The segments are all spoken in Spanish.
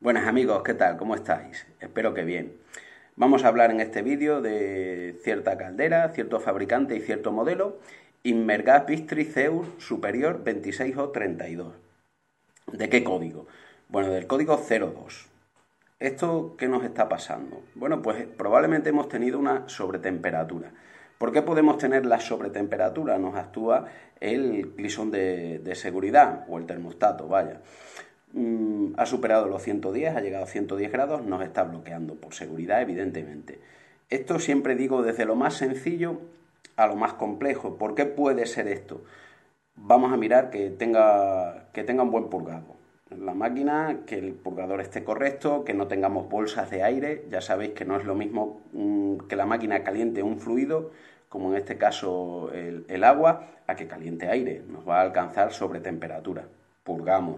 Buenas amigos, ¿qué tal? ¿Cómo estáis? Espero que bien. Vamos a hablar en este vídeo de cierta caldera, cierto fabricante y cierto modelo, inmergapistri Zeus Superior 26O32. ¿De qué código? Bueno, del código 02. ¿Esto qué nos está pasando? Bueno, pues probablemente hemos tenido una sobretemperatura. ¿Por qué podemos tener la sobretemperatura? Nos actúa el clisón de seguridad o el termostato, vaya. Mm, ha superado los 110, ha llegado a 110 grados, nos está bloqueando por seguridad, evidentemente. Esto siempre digo desde lo más sencillo a lo más complejo. ¿Por qué puede ser esto? Vamos a mirar que tenga, un buen pulgado La máquina, que el pulgador esté correcto, que no tengamos bolsas de aire. Ya sabéis que no es lo mismo mm, que la máquina caliente un fluido, como en este caso el, agua, a que caliente aire. Nos va a alcanzar sobre temperatura. Purgamos,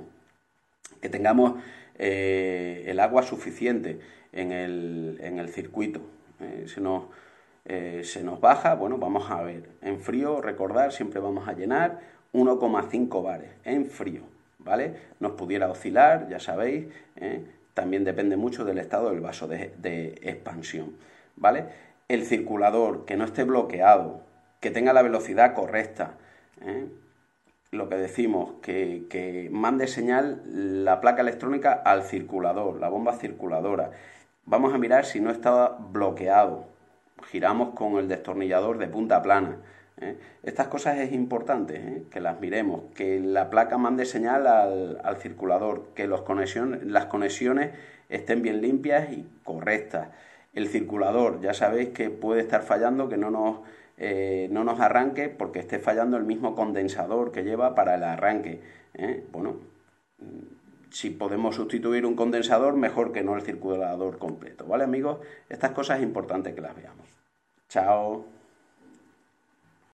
que tengamos eh, el agua suficiente en el, circuito. Eh, eh, se, nos, baja, bueno, vamos a ver. En frío, recordar, siempre vamos a llenar 1,5 bares en frío, ¿vale? Nos pudiera oscilar, ya sabéis, también depende mucho del estado del vaso de, expansión, ¿vale? El circulador que no esté bloqueado, que tenga la velocidad correcta, lo que decimos, que, mande señal la placa electrónica al circulador, la bomba circuladora. Vamos a mirar si no estaba bloqueado. Giramos con el destornillador de punta plana. ¿eh? Estas cosas es importante ¿eh? que las miremos, que la placa mande señal al, circulador, que las conexiones estén bien limpias y correctas. El circulador, ya sabéis que puede estar fallando, que no nos eh, no nos arranque porque esté fallando el mismo condensador que lleva para el arranque. ¿eh? Bueno, mm, si podemos sustituir un condensador, mejor que no el circulador completo. ¿Vale, amigos? Estas cosas es importante que las veamos. Chao.